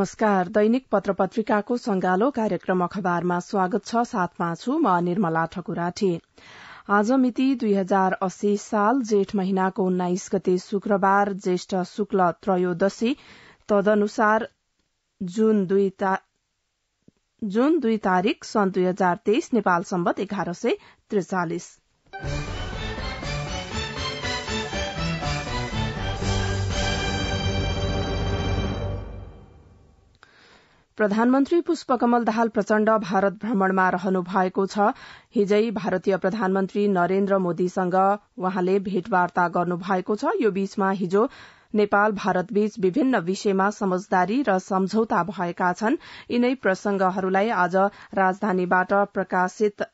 नमस्कार दैनिक पत्र पत्रिकाको संगालो कार्यक्रम अखबारमा स्वागत छ साथमा छु म निर्मला ठकुराठी आज मिति दुई हजार अस्सी साल जेठ महिनाको उन्नाइस गते शुक्रबार ज्येष्ठ शुक्ल त्रयोदशी तदनुसार जुन दुई ता... जुन दुई तारीक सन् दुई हजार तेइस नेपाल सम्बत एघार सय त्रिचालिस प्रधानमन्त्री पुष्पकमल दाहाल प्रचण्ड भारत भ्रमणमा रहनु भएको छ हिजै भारतीय प्रधानमन्त्री नरेन्द्र मोदीसँग उहाँले भेटवार्ता गर्नुभएको छ यो बीचमा हिजो नेपाल भारतबीच विभिन्न विषयमा समझदारी र सम्झौता भएका छन् यिनै प्रसंगहरूलाई आज राजधानीबाट प्रकाशित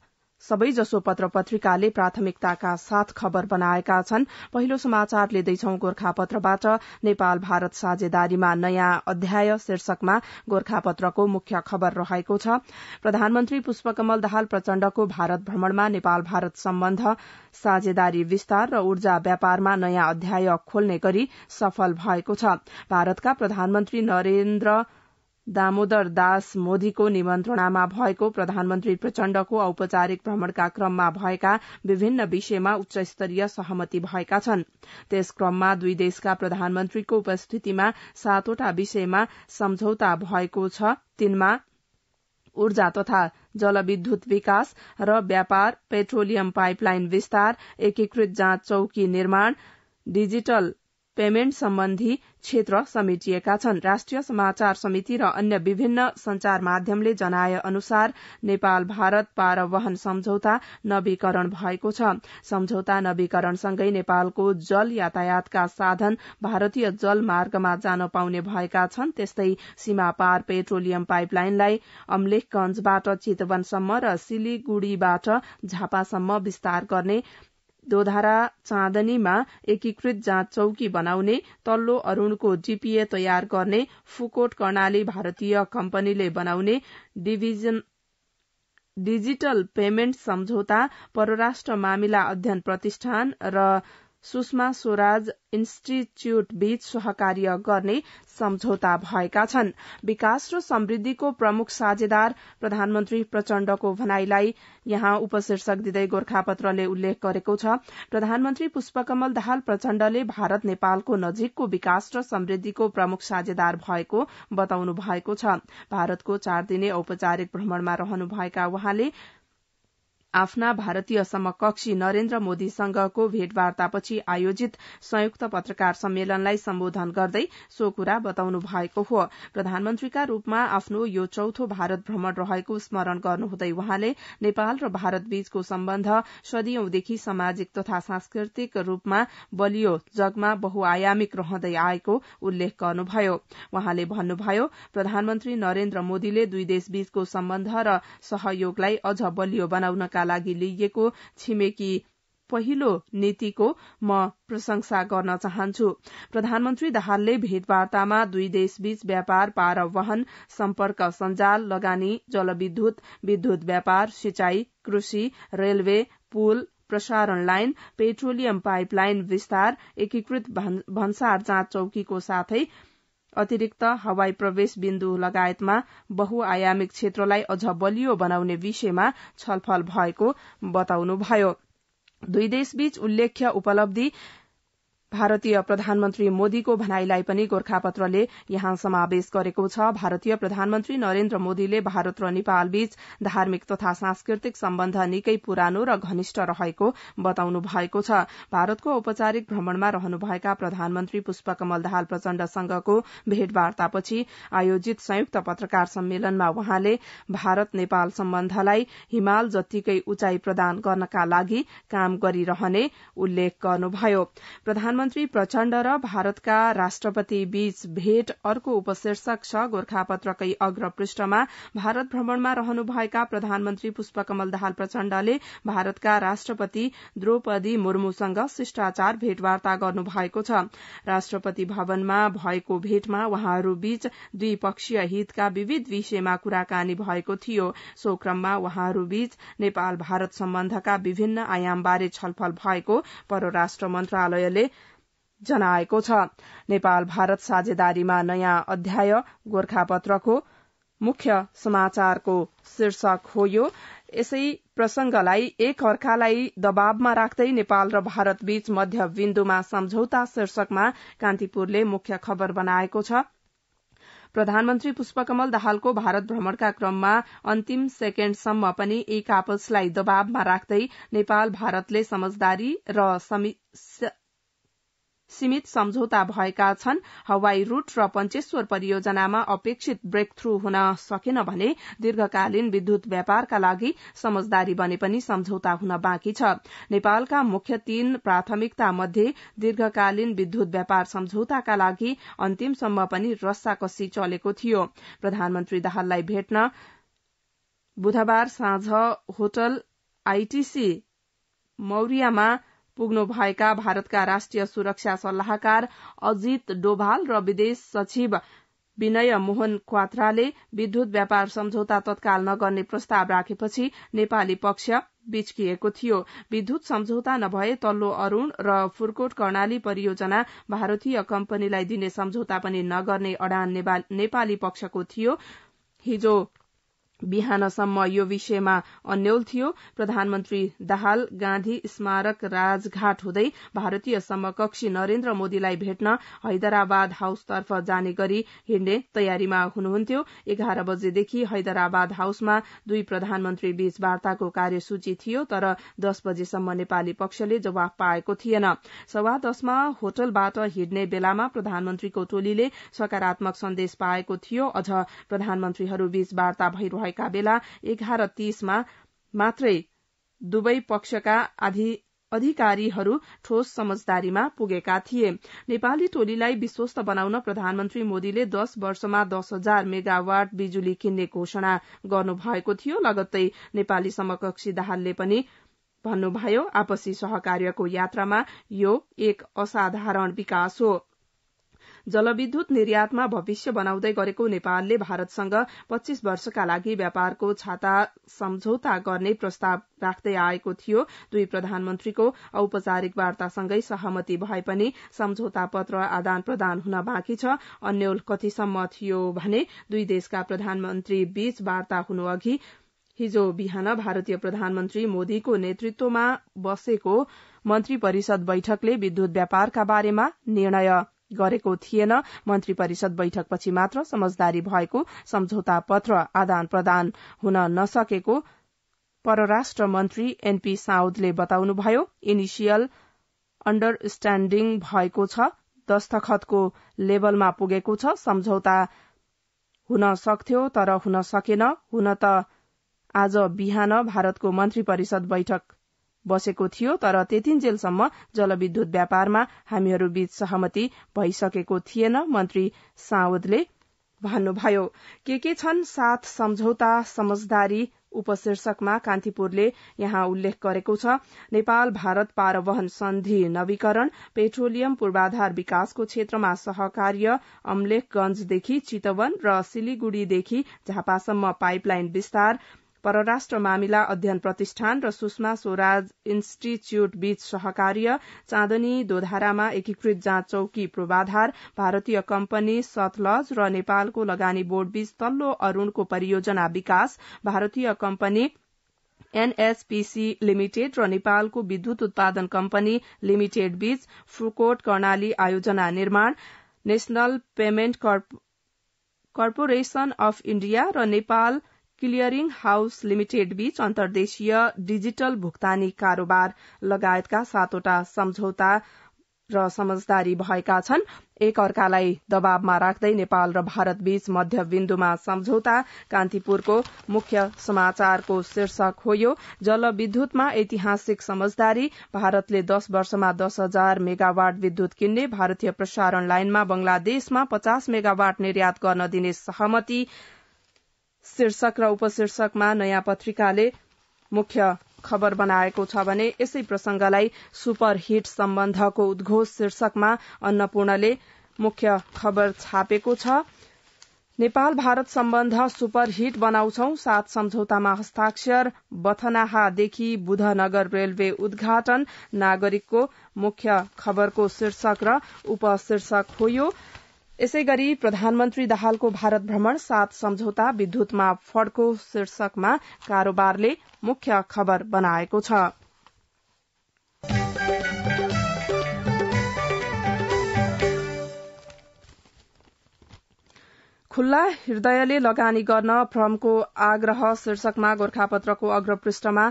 सबैजसो पत्र पत्रिकाले प्राथमिकताका साथ खबर बनाएका छन् पहिलो समाचार लिँदैछौ पत्रबाट नेपाल भारत साझेदारीमा नयाँ अध्याय शीर्षकमा गोर्खापत्रको मुख्य खबर रहेको छ प्रधानमन्त्री पुष्पकमल दाहाल प्रचण्डको भारत भ्रमणमा नेपाल भारत सम्बन्ध साझेदारी विस्तार र ऊर्जा व्यापारमा नयाँ अध्याय खोल्ने गरी सफल भएको छ भारतका प्रधानमन्त्री नरेन्द्र दामोदर दास मोदीको निमन्त्रणामा भएको प्रधानमन्त्री प्रचण्डको औपचारिक भ्रमणका क्रममा भएका विभिन्न विषयमा उच्चस्तरीय सहमति भएका छन् त्यस क्रममा दुई देशका प्रधानमन्त्रीको उपस्थितिमा सातवटा विषयमा सम्झौता भएको छ तीनमा ऊर्जा तथा जलविद्युत विकास र व्यापार पेट्रोलियम पाइपलाइन विस्तार एकीकृत जाँच चौकी निर्माण डिजिटल पेमेन्ट सम्बन्धी क्षेत्र समेटिएका छन् राष्ट्रिय समाचार समिति र अन्य विभिन्न संचार माध्यमले जनाए अनुसार नेपाल भारत पारवहन सम्झौता नवीकरण भएको छ सम्झौता नवीकरणसँगै नेपालको जल यातायातका साधन भारतीय जल मार्गमा जान पाउने भएका छन् त्यस्तै सीमा पार पेट्रोलियम पाइपलाइनलाई अम्लेखगंजबाट चितवनसम्म र सिलिगुड़ीबाट झापासम्म विस्तार गर्ने दोधारा चाँदनीमा एकीकृत जाँच चौकी बनाउने तल्लो अरूणको जीपीए तयार गर्ने फुकोट कर्णाली भारतीय कम्पनीले बनाउने डिजिटल पेमेन्ट सम्झौता परराष्ट्र मामिला अध्ययन प्रतिष्ठान र सुषमा स्वराज इन्स्टिच्यूट बीच सहकार्य गर्ने सम्झौता भएका छन् विकास र समृद्धिको प्रमुख साझेदार प्रधानमन्त्री प्रचण्डको भनाईलाई यहाँ उपशीर्षक दिँदै गोर्खापत्रले उल्लेख गरेको छ प्रधानमन्त्री पुष्पकमल दाहाल प्रचण्डले भारत नेपालको नजिकको विकास र समृद्धिको प्रमुख साझेदार भएको बताउनु भएको छ भारतको चार दिने औपचारिक भ्रमणमा रहनुभएका उहाँले आफ्ना भारतीय समकक्षी नरेन्द्र मोदीसँगको भेटवार्तापछि आयोजित संयुक्त पत्रकार सम्मेलनलाई सम्बोधन गर्दै सो कुरा बताउनु भएको हो प्रधानमन्त्रीका रूपमा आफ्नो यो चौथो भारत भ्रमण रहेको स्मरण गर्नुहुँदै वहाँले नेपाल र भारत बीचको सम्बन्ध सदियौंदेखि सामाजिक तथा सांस्कृतिक रूपमा बलियो जगमा बहुआयामिक रहँदै आएको उल्लेख गर्नुभयो वहाँले भन्नुभयो प्रधानमन्त्री नरेन्द्र मोदीले दुई देशबीचको सम्बन्ध र सहयोगलाई अझ बलियो बनाउनका लागि लिइएको छिमेकी पहिलो नीतिको म प्रशंसा गर्न चाहन्छु प्रधानमन्त्री दाहालले भेटवार्तामा दुई देशबीच व्यापार पारवहन सम्पर्क सञ्जाल लगानी जलविद्युत विद्युत व्यापार सिंचाई कृषि रेलवे पुल प्रसारण लाइन पेट्रोलियम पाइपलाइन विस्तार एकीकृत भन्सार जाँच चौकीको साथै अतिरिक्त हवाई प्रवेश विन्दु लगायतमा बहुआयामिक क्षेत्रलाई अझ बलियो बनाउने विषयमा छलफल भएको बताउनुभयो दुई देशबीच उल्लेख्य उपलब्धि भारतीय प्रधानमन्त्री मोदीको भनाईलाई पनि गोर्खापत्रले यहाँ समावेश गरेको छ भारतीय प्रधानमन्त्री नरेन्द्र मोदीले भारत र नेपाल बीच धार्मिक तथा सांस्कृतिक सम्बन्ध निकै पुरानो र घनिष्ठ रहेको बताउनु भएको छ भारतको औपचारिक भ्रमणमा रहनुभएका प्रधानमन्त्री पुष्पकमल दाहाल प्रचण्डसँगको भेटवार्तापछि आयोजित संयुक्त पत्रकार सम्मेलनमा वहाँले भारत नेपाल सम्बन्धलाई हिमाल जतिकै उचाइ प्रदान गर्नका लागि काम गरिरहने उल्लेख गर्नुभयो प्रधानमन्त्री प्रचण्ड र भारतका राष्ट्रपति बीच भेट अर्को उपशीर्षक छ गोर्खापत्रकै अग्र पृष्ठमा भारत भ्रमणमा रहनुभएका प्रधानमन्त्री पुष्पकमल दाहाल प्रचण्डले भारतका राष्ट्रपति द्रौपदी मुर्मूसँग शिष्टाचार भेटवार्ता गर्नु भएको छ राष्ट्रपति भवनमा भएको भेटमा बीच द्विपक्षीय हितका विविध विषयमा कुराकानी भएको थियो सो क्रममा बीच नेपाल भारत सम्बन्धका विभिन्न आयामबारे छलफल भएको परराष्ट्र मन्त्रालयले जनाएको छ नेपाल भारत साझेदारीमा नयाँ अध्याय गोर्खापत्रको मुख्य समाचारको शीर्षक हो यो यसै प्रसंगलाई एक अर्कालाई दबावमा राख्दै नेपाल र भारत बीच मध्य विन्दुमा सम्झौता शीर्षकमा कान्तिपुरले मुख्य खबर बनाएको छ प्रधानमन्त्री पुष्पकमल दाहालको भारत भ्रमणका क्रममा अन्तिम सेकेण्डसम्म पनि एक आपसलाई दबावमा राख्दै नेपाल भारतले समझदारी र सीमित सम्झौता भएका छन् हवाई रूट र पञ्चेश्वर परियोजनामा अपेक्षित ब्रेक थ्रू हुन सकेन भने दीर्घकालीन विद्युत व्यापारका लागि समझदारी बने पनि सम्झौता हुन बाँकी छ नेपालका मुख्य तीन प्राथमिकता मध्ये दीर्घकालीन विद्युत व्यापार सम्झौताका लागि अन्तिमसम्म पनि रस्साकसी चलेको थियो प्रधानमन्त्री दाहाललाई भेट्न बुधबार साँझ होटल आईटीसी मौरियामा पुग्नुभएका भारतका राष्ट्रिय सुरक्षा सल्लाहकार अजित डोभाल र विदेश सचिव विनय मोहन क्वात्राले विद्युत व्यापार सम्झौता तत्काल नगर्ने प्रस्ताव राखेपछि नेपाली पक्ष बिच्किएको थियो विद्युत सम्झौता नभए तल्लो अरूण र फुरकोट कर्णाली परियोजना भारतीय कम्पनीलाई दिने सम्झौता पनि नगर्ने अडान नेपाली पक्षको थियो हिजो बिहानसम्म यो विषयमा अन्यल थियो प्रधानमन्त्री दाहाल गाँधी स्मारक राजघाट हुँदै भारतीय समकक्षी नरेन्द्र मोदीलाई भेट्न हैदराबाद हाउसतर्फ जाने गरी हिँड्ने तयारीमा हुनुहुन्थ्यो एघार बजेदेखि हैदराबाद हाउसमा दुई प्रधानमन्त्री बीच वार्ताको कार्यसूची थियो तर दस बजेसम्म नेपाली पक्षले जवाफ पाएको थिएन सवा दशमा होटलबाट हिँड्ने बेलामा प्रधानमन्त्रीको टोलीले सकारात्मक सन्देश पाएको थियो अझ बीच वार्ता भइरहेको भएका बेला एघार तीसमा मात्रै दुवै पक्षका अधिकारीहरू ठोस समझदारीमा पुगेका थिए नेपाली टोलीलाई विश्वस्त बनाउन प्रधानमन्त्री मोदीले दश वर्षमा दश हजार मेगावाट बिजुली किन्ने घोषणा गर्नुभएको थियो लगत्तै नेपाली समकक्षी दाहालले पनि भन्नुभयो आपसी सहकार्यको यात्रामा यो एक असाधारण विकास हो जलविद्युत निर्यातमा भविष्य बनाउँदै गरेको नेपालले भारतसँग पच्चीस वर्षका लागि व्यापारको छाता सम्झौता गर्ने प्रस्ताव राख्दै आएको थियो दुई प्रधानमन्त्रीको औपचारिक वार्तासँगै सहमति भए पनि सम्झौता पत्र आदान प्रदान हुन बाँकी छ अन्यल कतिसम्म थियो भने दुई देशका प्रधानमन्त्री बीच वार्ता हुनु अघि हिजो बिहान भारतीय प्रधानमन्त्री मोदीको नेतृत्वमा बसेको मन्त्री परिषद बैठकले विद्युत व्यापारका बारेमा निर्णय गरेको थिएन मन्त्री परिषद बैठकपछि मात्र समझदारी भएको सम्झौता पत्र आदान प्रदान हुन नसकेको परराष्ट्र मन्त्री एनपी साउदले बताउनुभयो इनिसियल अण्डरस्ट्याण्डिङ भएको छ दस्तखतको लेभलमा पुगेको छ सम्झौता हुन सक्थ्यो तर हुन सकेन हुन त आज बिहान भारतको मन्त्री परिषद बैठक बसेको थियो तर त्यतिन्जेलसम्म जलविद्युत व्यापारमा हामीहरूबीच सहमति भइसकेको थिएन मन्त्री सावदले भन्नुभयो के के छन् सात सम्झौता समझदारी उपशीर्षकमा कान्तिपुरले यहाँ उल्लेख गरेको छ नेपाल भारत पारवहन सन्धि नवीकरण पेट्रोलियम पूर्वाधार विकासको क्षेत्रमा सहकार्य अम्लेखगंजदेखि चितवन र सिलिगुड़ीदेखि झापासम्म पाइपलाइन विस्तार परराष्ट्र मामिला अध्ययन प्रतिष्ठान र सुषमा स्वराज इन्स्टिच्यूट बीच सहकार्य चाँदनी दोधारामा एकीकृत जाँच चौकी पूर्वाधार भारतीय कम्पनी सतलज र नेपालको लगानी बोर्ड बीच तल्लो अरूणको परियोजना विकास भारतीय कम्पनी एनएसपीसी लिमिटेड र नेपालको विद्युत उत्पादन कम्पनी लिमिटेड बीच फुकोट कर्णाली आयोजना निर्माण national payment corporation of India र नेपाल क्लियरिङ हाउस लिमिटेड बीच अन्तर्देशीय डिजिटल भुक्तानी कारोबार लगायतका सातवटा सम्झौता र समझदारी भएका छन् एक अर्कालाई दबावमा राख्दै नेपाल र भारत बीच मध्यविन्दुमा सम्झौता कान्तिपुरको मुख्य समाचारको शीर्षक हो यो जलविद्युतमा ऐतिहासिक समझदारी भारतले दश वर्षमा दश हजार मेगावाट विद्युत किन्ने भारतीय प्रसारण लाइनमा बंगलादेशमा पचास मेगावाट निर्यात गर्न दिने सहमति शीर्षक र उपशीर्षकमा नयाँ पत्रिकाले मुख्य खबर बनाएको छ भने यसै प्रसंगलाई सुपर हिट सम्बन्धको उद्घोष शीर्षकमा अन्नपूर्णले मुख्य खबर छापेको छ नेपाल भारत सम्बन्ध सुपर हिट बनाउँछौ सात सम्झौतामा हस्ताक्षर बथनाहादेखि बुधनगर रेलवे उद्घाटन नागरिकको मुख्य खबरको शीर्षक र उपशीर्षक हो यसै गरी प्रधानमन्त्री दाहालको भारत भ्रमण सात सम्झौता विद्युतमा फड्को शीर्षकमा कारोबारले मुख्य खबर बनाएको छ खुल्ला हृदयले लगानी गर्न फ्रमको आग्रह शीर्षकमा गोर्खापत्रको अग्रपृष्ठमा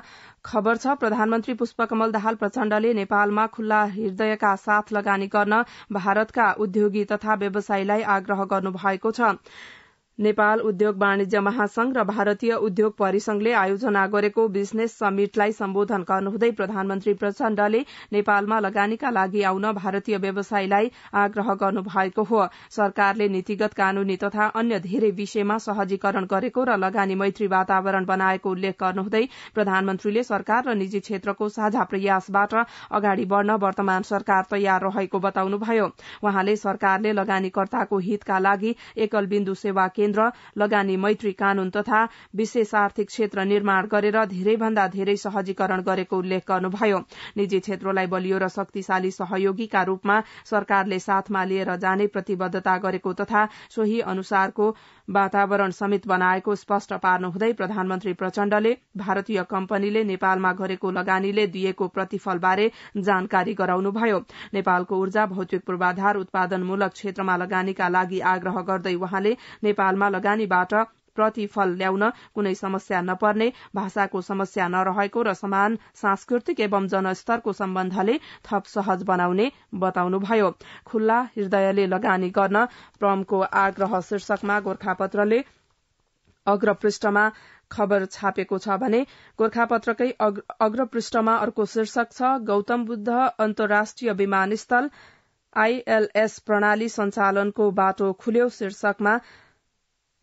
खबर छ प्रधानमन्त्री पुष्पकमल दाहाल प्रचण्डले नेपालमा खुल्ला हृदयका साथ लगानी गर्न भारतका उद्योगी तथा व्यवसायीलाई आग्रह गर्नुभएको छ नेपाल उद्योग वाणिज्य महासंघ र भारतीय उद्योग परिसंघले आयोजना गरेको बिजनेस समिटलाई सम्बोधन गर्नुहुँदै प्रधानमन्त्री प्रचण्डले नेपालमा लगानीका लागि आउन भारतीय व्यवसायीलाई आग्रह गर्नुभएको हो सरकारले नीतिगत कानूनी तथा अन्य धेरै विषयमा सहजीकरण गरेको र लगानी मैत्री वातावरण बनाएको उल्लेख गर्नुहुँदै प्रधानमन्त्रीले सरकार र निजी क्षेत्रको साझा प्रयासबाट अगाडि बढ़न वर्तमान सरकार तयार रहेको बताउनुभयो वहाँले सरकारले लगानीकर्ताको हितका लागि एकल बिन्दु सेवा केन्द्र लगानी मैत्री कानून तथा विशेष आर्थिक क्षेत्र निर्माण गरेर धेरैभन्दा धेरै सहजीकरण गरेको उल्लेख गर्नुभयो निजी क्षेत्रलाई बलियो र शक्तिशाली सहयोगीका रूपमा सरकारले साथमा लिएर जाने प्रतिबद्धता गरेको तथा सोही अनुसारको वातावरण समेत बनाएको स्पष्ट पार्नुहुँदै प्रधानमन्त्री प्रचण्डले भारतीय कम्पनीले नेपालमा गरेको लगानीले दिएको प्रतिफलबारे जानकारी गराउनुभयो नेपालको ऊर्जा भौतिक पूर्वाधार उत्पादनमूलक क्षेत्रमा लगानीका लागि आग्रह गर्दै वहाँले नेपाल नेपालमा लगानीबाट प्रतिफल ल्याउन कुनै समस्या नपर्ने भाषाको समस्या नरहेको र समान सांस्कृतिक एवं जनस्तरको सम्बन्धले थप सहज बनाउने बताउनुभयो खुल्ला हृदयले लगानी गर्न प्रमको आग्रह शीर्षकमा गोर्खापत्रले अग्रपृष्ठमा खबर छापेको छ भने गोर्खापत्रकै अग्रपृष्ठमा अर्को शीर्षक छ गौतम बुद्ध अन्तर्राष्ट्रिय विमानस्थल आईएलएस प्रणाली सञ्चालनको बाटो खुल्यो शीर्षकमा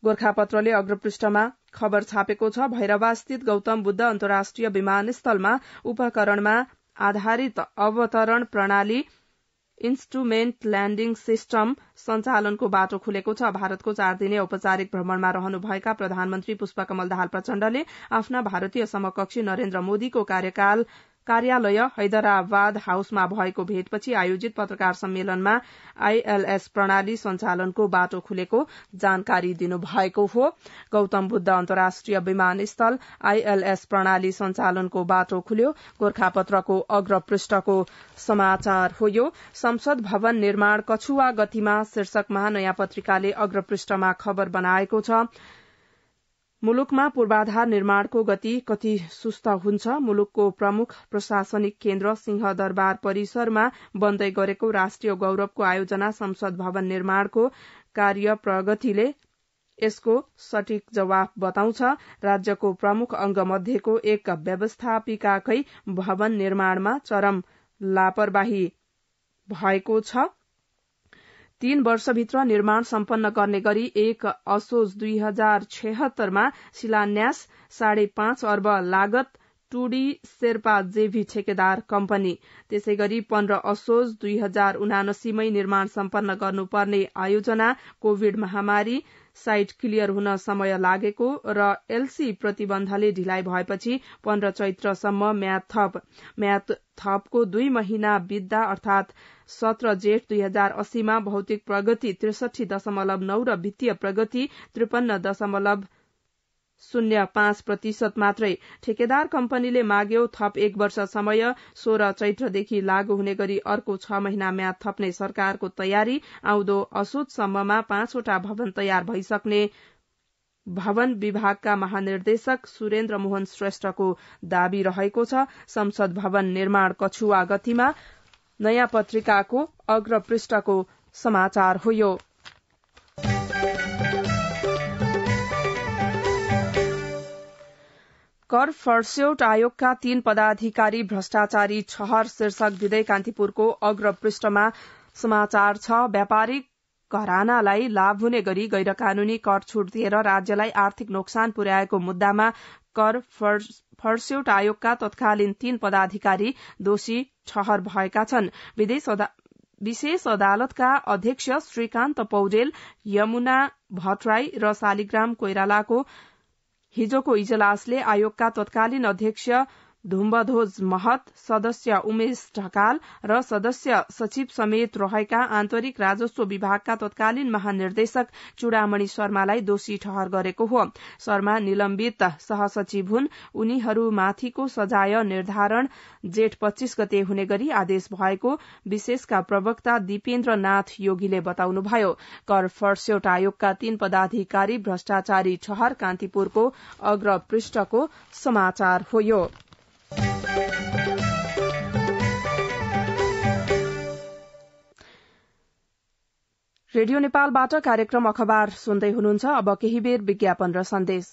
गोर्खापत्रले अग्रपृष्ठमा खबर छापेको छ भैरवास्थित गौतम बुद्ध अन्तर्राष्ट्रिय विमानस्थलमा उपकरणमा आधारित अवतरण प्रणाली इन्स्ट्रुमेन्ट ल्याण्डिङ सिस्टम सञ्चालनको बाटो खुलेको छ भारतको चार दिने औपचारिक भ्रमणमा रहनुभएका प्रधानमन्त्री पुष्पकमल दाहाल प्रचण्डले आफ्ना भारतीय समकक्षी नरेन्द्र मोदीको कार्यकाल कार्यालय हैदराबाद हाउसमा भएको भेटपछि आयोजित पत्रकार सम्मेलनमा आईएलएस प्रणाली संचालनको बाटो खुलेको जानकारी दिनुभएको हो गौतम बुद्ध अन्तर्राष्ट्रिय विमानस्थल आईएलएस प्रणाली संचालनको बाटो खुल्यो गोर्खापत्रको अग्रपृष्ठको समाचार हो यो संसद भवन निर्माण कछुवा गतिमा शीर्षकमा नयाँ पत्रिकाले अग्र खबर बनाएको छ मुलुकमा पूर्वाधार निर्माणको गति कति सुस्त हुन्छ मुलुकको प्रमुख प्रशासनिक केन्द्र सिंहदरबार परिसरमा बन्दै गरेको राष्ट्रिय गौरवको आयोजना संसद भवन निर्माणको कार्य प्रगतिले यसको सठिक जवाफ बताउँछ राज्यको प्रमुख मध्येको एक व्यवस्थापिकाकै भवन निर्माणमा चरम लापरवाही भएको छ तीन वर्षभित्र निर्माण सम्पन्न गर्ने गरी एक असोज दुई हजार छेहत्तरमा शिलान्यास साढे पाँच अर्ब लागत टुडी शेर्पा जेभी ठेकेदार कम्पनी त्यसै गरी पन्ध्र असोज दुई हजार उनासीमै निर्माण सम्पन्न गर्नुपर्ने आयोजना कोविड महामारी साइट क्लियर हुन समय लागेको र एलसी प्रतिबन्धले ढिलाइ भएपछि पन्ध्र चैत्रसम्म म्याथ थप म्याथ थपको दुई महिना बित्दा अर्थात सत्र जेठ दुई हजार अस्सीमा भौतिक प्रगति त्रिसठी दशमलव नौ र वित्तीय प्रगति त्रिपन्न दशमलव शून्य पाँच प्रतिशत मात्रै ठेकेदार कम्पनीले माग्यो थप एक वर्ष समय सोह्र चैत्रदेखि लागू हुने गरी अर्को छ महिना म्याद थप्ने सरकारको तयारी आउँदो असोजसम्ममा पाँचवटा भवन तयार भइसक्ने भवन विभागका महानिर्देशक सुरेन्द्र मोहन श्रेष्ठको दावी रहेको छ संसद भवन निर्माण कछुवा गतिमा नयाँ पत्रिकाको अग्रपृष्ठको समाचार हो कर फर्स्यौट आयोगका तीन पदाधिकारी भ्रष्टाचारी छहर शीर्षक दिँदै कान्तिपुरको अग्रपृष्ठमा समाचार छ व्यापारिक घरानालाई लाभ हुने गरी गैर कानूनी कर छूट दिएर राज्यलाई आर्थिक नोक्सान पुर्याएको मुद्दामा कर फर्स्यौट आयोगका तत्कालीन तीन पदाधिकारी दोषी ठहर भएका छन् विशेष अदालतका अध्यक्ष श्रीकान्त पौडेल यमुना भट्टराई र शालिग्राम कोइरालाको हिजोको इजलासले आयोगका तत्कालीन अध्यक्ष धुम्बधोज महत सदस्य उमेश ढकाल र सदस्य सचिव समेत रहेका आन्तरिक राजस्व विभागका तत्कालीन महानिर्देशक चुडामणि शर्मालाई दोषी ठहर गरेको हो शर्मा निलम्बित सहसचिव हुन् उनीहरूमाथिको सजाय निर्धारण जेठ पच्चीस गते हुने गरी आदेश भएको विशेषका प्रवक्ता दिपेन्द्र नाथ योगीले बताउनुभयो कर फर्स्यौट आयोगका तीन पदाधिकारी भ्रष्टाचारी ठहर कान्तिपुरको अग्रपृष्ठको समाचार हो रेडियो नेपालबाट कार्यक्रम अखबार सुन्दै हुनुहुन्छ अब केही बेर विज्ञापन र सन्देश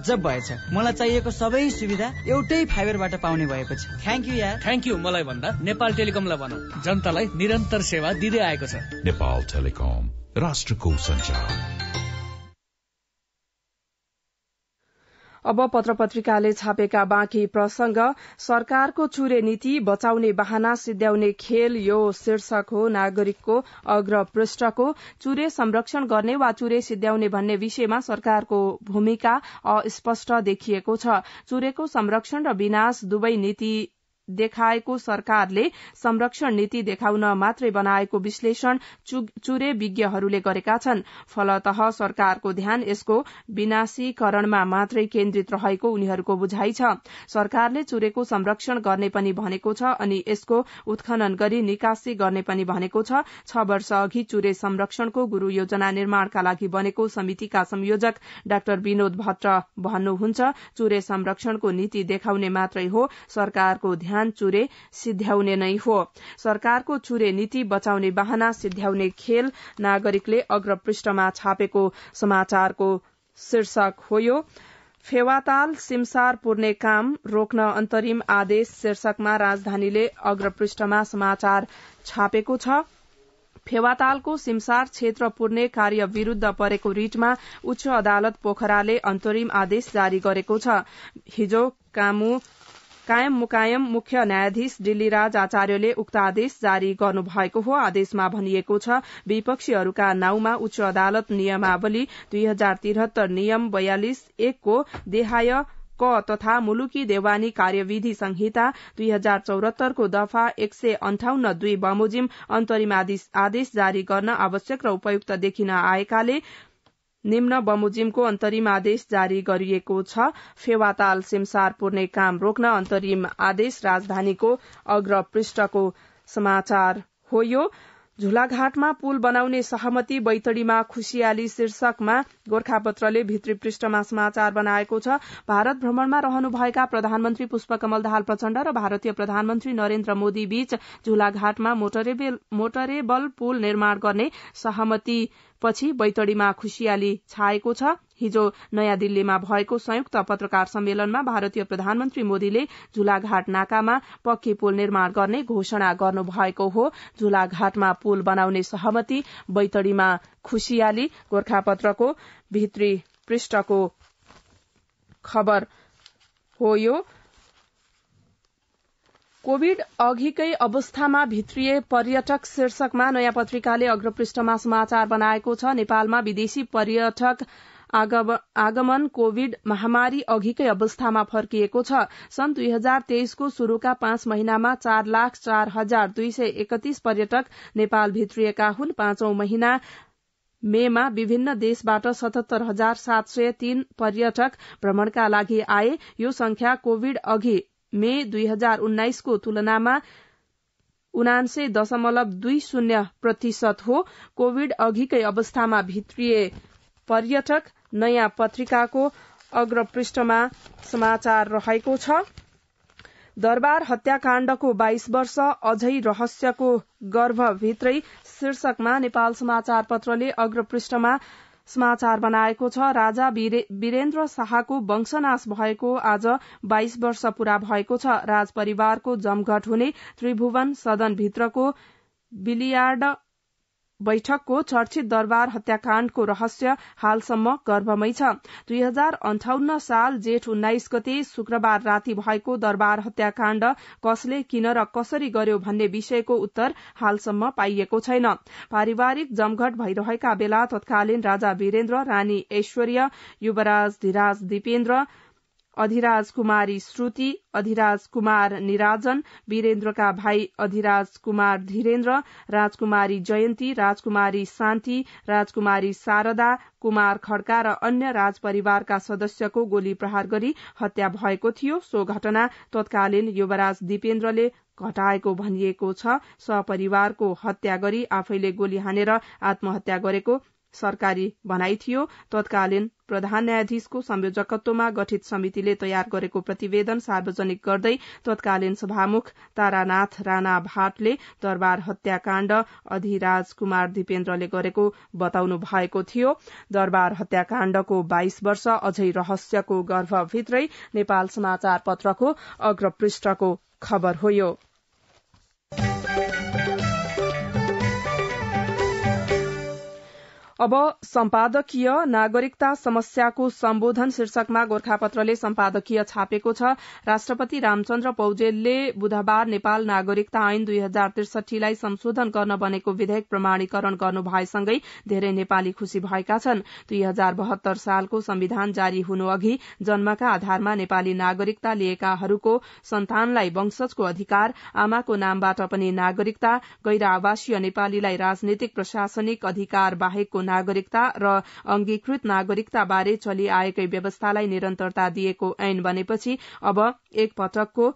गजब भएछ मलाई चाहिएको सबै सुविधा एउटै फाइबरबाट पाउने भएको छ थ्याङ्क यू यार थ्याङ्क यू मलाई भन्दा नेपाल टेलिकमलाई भनौँ जनतालाई निरन्तर सेवा दिँदै आएको छ नेपाल टेलिकम राष्ट्रको सञ्चार अब पत्र पत्रिकाले छापेका बाँकी प्रसंग सरकारको चुरे नीति बचाउने बहाना सिद्ध्याउने खेल यो शीर्षक हो नागरिकको अग्र पृष्ठको चुरे संरक्षण गर्ने वा चुरे सिद्ध्याउने भन्ने विषयमा सरकारको भूमिका अस्पष्ट देखिएको छ चुरेको संरक्षण र विनाश दुवै नीति देखाएको सरकारले संरक्षण नीति देखाउन मात्रै बनाएको विश्लेषण चुरे विज्ञहरूले गरेका छन् फलत सरकारको ध्यान यसको विनाशीकरणमा मात्रै केन्द्रित रहेको उनीहरूको बुझाइ छ सरकारले चुरेको संरक्षण गर्ने पनि भनेको छ अनि यसको उत्खनन गरी निकासी गर्ने पनि भनेको छ छ वर्ष अघि चुरे संरक्षणको गुरू योजना निर्माणका लागि बनेको समितिका संयोजक डाक्टर विनोद भट्ट भन्नुहुन्छ चुरे संरक्षणको नीति देखाउने मात्रै हो सरकारको ध्यान वाहन चुरे सिध्याउने नै हो सरकारको चुरे नीति बचाउने वाहना सिध्याउने खेल नागरिकले अग्रपृष्ठमा छापेको समाचारको शीर्षक हो यो फेवाताल सिमसार पुर्ने काम रोक्न अन्तरिम आदेश शीर्षकमा राजधानीले अग्रपृष्ठमा समाचार छापेको छ फेवातालको सिमसार क्षेत्र पुर्ने कार्य विरूद्ध परेको रिटमा उच्च अदालत पोखराले अन्तरिम आदेश जारी गरेको छ हिजो कामु कायम मुकायम मुख्य न्यायाधीश डिल्लीराज आचार्यले उक्त आदेश जारी गर्नुभएको हो आदेशमा भनिएको छ विपक्षीहरूका नाउँमा उच्च अदालत नियमावली दुई हजार त्रिहत्तर नियम बयालिस एकको देहाय क तथा मुलुकी देवानी कार्यविधि संहिता दुई हजार चौरात्तरको दफा एक सय अन्ठाउन्न दुई बमोजिम अन्तरिम आदेश जारी गर्न आवश्यक र उपयुक्त देखिन आएकाले निम्न बमोजिमको अन्तरिम आदेश जारी गरिएको छ फेवाताल सिमसार पुर्ने काम रोक्न अन्तरिम आदेश राजधानीको अग्र पृष्ठको समाचार हो यो झुलाघाटमा पुल बनाउने सहमति बैतडीमा खुशियाली शीर्षकमा गोर्खापत्रले भित्री पृष्ठमा समाचार बनाएको छ भारत भ्रमणमा रहनुभएका प्रधानमन्त्री पुष्पकमल दाहाल प्रचण्ड र भारतीय प्रधानमन्त्री नरेन्द्र मोदी बीच झुलाघाटमा मोटरेबल पुल निर्माण गर्ने सहमति पछि बैतडीमा खुशियाली छाएको छ हिजो नयाँ दिल्लीमा भएको संयुक्त पत्रकार सम्मेलनमा भारतीय प्रधानमन्त्री मोदीले झुलाघाट नाकामा पक्की पुल निर्माण गर्ने घोषणा गर्नुभएको हो झुलाघाटमा पुल बनाउने सहमति बैतडीमा खुशियाली गोर्खापत्रको भित्री पृष्ठको खबर हो यो कोविड अघिकै अवस्थामा भित्रिए पर्यटक शीर्षकमा नयाँ पत्रिकाले अग्रपृष्ठमा समाचार बनाएको छ नेपालमा विदेशी पर्यटक आगमन कोविड महामारी अघिकै अवस्थामा फर्किएको छ सन् दुई हजार तेइसको शुरूका पाँच महिनामा चार लाख चार हजार दुई सय एकतीस पर्यटक नेपाल भित्रिएका हुन् पाँचौं महिना मेमा विभिन्न देशबाट सतहत्तर हजार सात सय तीन पर्यटक भ्रमणका लागि आए यो संख्या कोविड अघि मे दुई हजार उन्नाइसको तुलनामा उनान्से दशमलव दुई शून्य प्रतिशत हो कोविड अघिकै अवस्थामा भित्रिए पर्यटक नयाँ पत्रिकाको अग्रपृष्ठमा समाचार रहेको छ दरबार हत्याकाण्डको बाइस वर्ष अझै रहस्यको गर्भभित्रै शीर्षकमा नेपाल समाचार पत्रले अग्रपृष्ठमा समाचार बनाएको छ राजा वीरेन्द्र शाहको वंशनाश भएको आज बाइस वर्ष पूरा भएको छ राजपरिवारको जमघट हुने त्रिभुवन सदनभित्रको बिलियार्ड बैठकको चर्चित दरबार हत्याकाण्डको रहस्य हालसम्म गर्भमै छ दुई हजार अन्ठाउन्न साल जेठ उन्नाइस गते शुक्रबार राति भएको दरबार हत्याकाण्ड कसले किन र कसरी गर्यो भन्ने विषयको उत्तर हालसम्म पाइएको छैन पारिवारिक जमघट भइरहेका बेला तत्कालीन राजा वीरेन्द्र रानी ऐश्वर्य युवराज धिराज दिपेन्द्र अधिराज कुमारी श्रुति अधिराज कुमार निराजन वीरेन्द्रका भाइ अधिराज कुमार धीरेन्द्र राजकुमारी जयन्ती राजकुमारी शान्ति राजकुमारी शारदा कुमार खड्का र अन्य राजपरिवारका सदस्यको गोली प्रहार गरी हत्या भएको थियो सो घटना तत्कालीन युवराज दिपेन्द्रले घटाएको भनिएको छ सपरिवारको हत्या गरी आफैले गोली हानेर आत्महत्या गरेको सरकारी भनाइ थियो तत्कालीन प्रधान न्यायाधीशको संयोजकत्वमा गठित समितिले तयार गरेको प्रतिवेदन सार्वजनिक गर्दै तत्कालीन सभामुख तारानाथ राणा भाटले दरबार हत्याकाण्ड अधिराज कुमार दिपेन्द्रले गरेको बताउनु भएको थियो दरबार हत्याकाण्डको बाइस वर्ष अझै रहस्यको गर्भभित्रै नेपाल समाचार पत्रको अग्रपृष्ठको खबर हो अब सम्पादकीय नागरिकता समस्याको सम्बोधन शीर्षकमा गोर्खापत्रले सम्पादकीय छापेको छ राष्ट्रपति रामचन्द्र पौजेलले बुधबार नेपाल नागरिकता ऐन दुई हजार त्रिसठीलाई संशोधन गर्न बनेको विधेयक प्रमाणीकरण गर्नु भएसँगै धेरै नेपाली खुशी भएका छन् दुई हजार बहत्तर सालको संविधान जारी हुनु अघि जन्मका आधारमा नेपाली नागरिकता लिएकाहरूको सन्तानलाई वंशजको अधिकार आमाको नामबाट पनि नागरिकता गैर नेपालीलाई राजनीतिक प्रशासनिक अधिकार बाहेकको नागरिकता र अंगीकृत नागरिकता नागरिकताबारे चलिआएकै व्यवस्थालाई निरन्तरता दिएको ऐन बनेपछि अब एक पटकको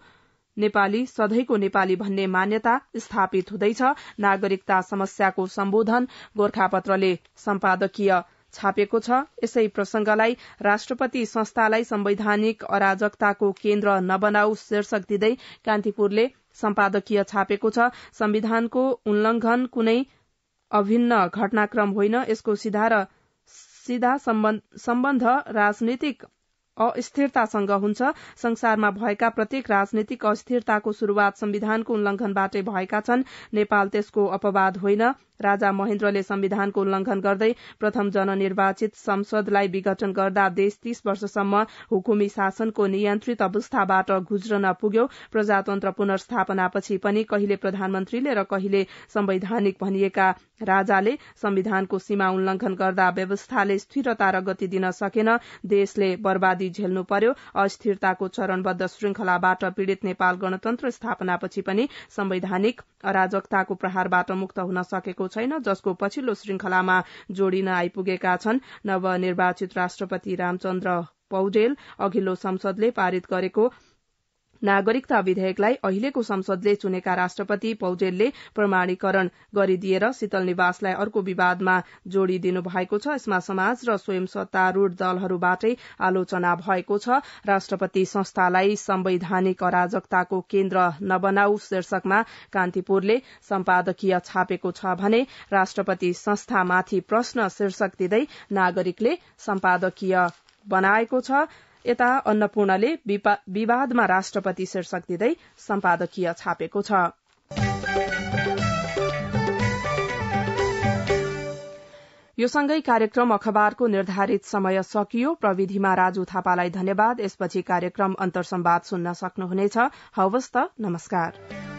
नेपाली सधैँको नेपाली भन्ने मान्यता स्थापित हुँदैछ नागरिकता समस्याको सम्बोधन गोर्खापत्रले सम्पादकीय छापेको छ यसै प्रसंगलाई राष्ट्रपति संस्थालाई संवैधानिक अराजकताको केन्द्र नबनाऊ शीर्षक दिँदै कान्तिपुरले सम्पादकीय छापेको छ संविधानको उल्लंघन कुनै अभिन्न घटनाक्रम होइन यसको सीधा र सीधा सम्बन्ध राजनीतिक अस्थिरतासँग हुन्छ संसारमा भएका प्रत्येक राजनीतिक अस्थिरताको शुरूआत संविधानको उल्लंघनबाटै भएका छन् नेपाल त्यसको अपवाद होइन राजा महेन्द्रले संविधानको उल्लंघन गर्दै प्रथम जननिर्वाचित संसदलाई विघटन गर्दा देश तीस वर्षसम्म हुकुमी शासनको नियन्त्रित अवस्थाबाट गुज्रन पुग्यो प्रजातन्त्र पुनर्स्थापनापछि पनि कहिले प्रधानमन्त्रीले र कहिले संवैधानिक भनिएका राजाले संविधानको सीमा उल्लंघन गर्दा व्यवस्थाले स्थिरता र गति दिन सकेन देशले बर्बादी झेल्नु पर्यो अस्थिरताको चरणबद्ध श्रृंखलाबाट पीड़ित नेपाल गणतन्त्र स्थापनापछि पनि संवैधानिक अराजकताको प्रहारबाट मुक्त हुन सकेको छैन जसको पछिल्लो श्रृंखलामा जोडिन आइपुगेका छन् नवनिर्वाचित राष्ट्रपति रामचन्द्र पौडेल अघिल्लो संसदले पारित गरेको नागरिकता विधेयकलाई अहिलेको संसदले चुनेका राष्ट्रपति पौडेलले प्रमाणीकरण गरिदिएर शीतल निवासलाई अर्को विवादमा जोडिदिनु भएको छ यसमा समाज र स्वयं सत्तारूढ़ दलहरूबाटै आलोचना भएको छ राष्ट्रपति संस्थालाई संवैधानिक अराजकताको केन्द्र नबनाऊ शीर्षकमा कान्तिपुरले सम्पादकीय छापेको छ भने राष्ट्रपति संस्थामाथि प्रश्न शीर्षक दिँदै नागरिकले सम्पादकीय बनाएको छ यता अन्नपूर्णले विवादमा राष्ट्रपति शीर्षक दिँदै सम्पादकीय छापेको छ यो सँगै कार्यक्रम अखबारको निर्धारित समय सकियो प्रविधिमा राजु थापालाई धन्यवाद यसपछि कार्यक्रम अन्तर्सम्वाद सुन्न सक्नुहुनेछ हवस्त नमस्कार